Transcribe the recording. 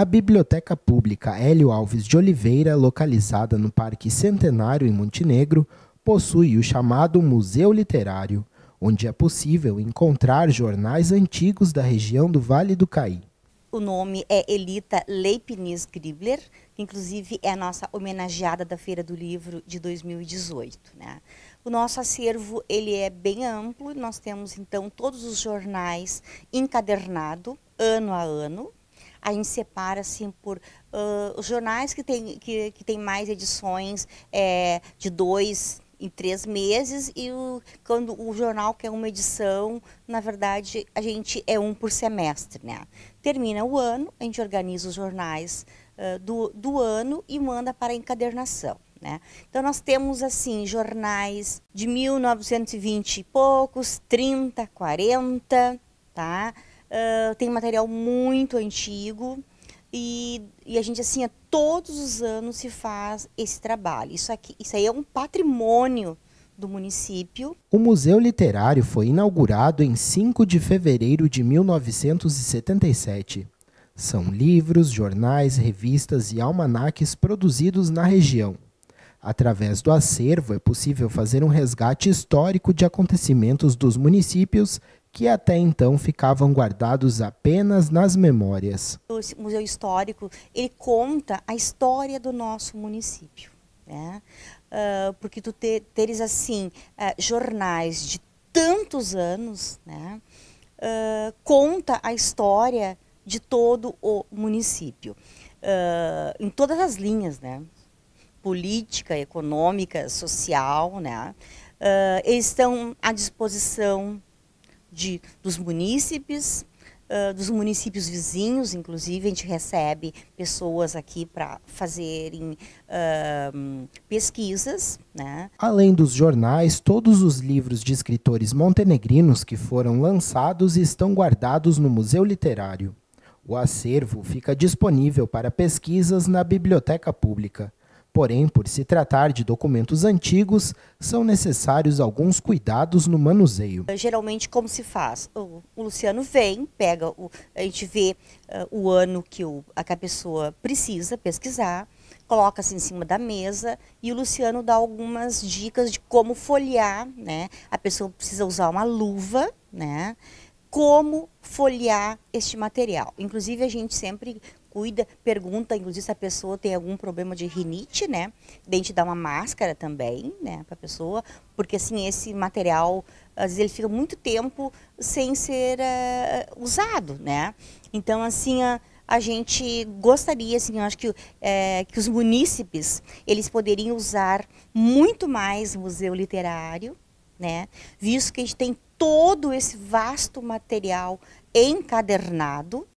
A Biblioteca Pública Hélio Alves de Oliveira, localizada no Parque Centenário em Montenegro, possui o chamado Museu Literário, onde é possível encontrar jornais antigos da região do Vale do Caí. O nome é Elita Leipniz Gribler, que inclusive é a nossa homenageada da Feira do Livro de 2018. Né? O nosso acervo ele é bem amplo, nós temos então todos os jornais encadernados ano a ano, a gente separa assim por uh, os jornais que tem, que, que tem mais edições é, de dois em três meses e o, quando o jornal quer uma edição, na verdade a gente é um por semestre, né? Termina o ano, a gente organiza os jornais do, do ano e manda para a encadernação. Né? Então nós temos assim jornais de 1920 e poucos, 30, 40, tá? Ah, tem material muito antigo e, e, a gente assim, todos os anos se faz esse trabalho. Isso aqui, isso aí é um patrimônio do município. O Museu Literário foi inaugurado em 5 de fevereiro de 1977. São livros, jornais, revistas e almanaques produzidos na região. Através do acervo é possível fazer um resgate histórico de acontecimentos dos municípios que até então ficavam guardados apenas nas memórias. O Museu Histórico ele conta a história do nosso município, né? Uh, porque tu te, teres assim uh, jornais de tantos anos, né? Uh, conta a história de todo o município, em todas as linhas, né? Política, econômica, social, né? eles estão à disposição de, dos munícipes, uh, dos municípios vizinhos, inclusive, a gente recebe pessoas aqui para fazerem uh, pesquisas. Né? Além dos jornais, todos os livros de escritores montenegrinos que foram lançados estão guardados no Museu Literário. O acervo fica disponível para pesquisas na biblioteca pública. Porém, por se tratar de documentos antigos, são necessários alguns cuidados no manuseio. Geralmente, como se faz? O, Luciano vem, pega, o, a gente vê uh, o ano que, o, a, que a pessoa precisa pesquisar, coloca-se em cima da mesa e o Luciano dá algumas dicas de como folhear, né? A pessoa precisa usar uma luva, né? como folhear este material. Inclusive, a gente sempre cuida, pergunta, inclusive, se a pessoa tem algum problema de rinite, né? Daí de dar dá uma máscara também, né, para a pessoa, porque assim, esse material, às vezes, ele fica muito tempo sem ser uh, usado, né? Então, assim, a, a gente gostaria, assim, eu acho que, é, que os munícipes, eles poderiam usar muito mais museu literário, né? Visto que a gente tem todo esse vasto material encadernado,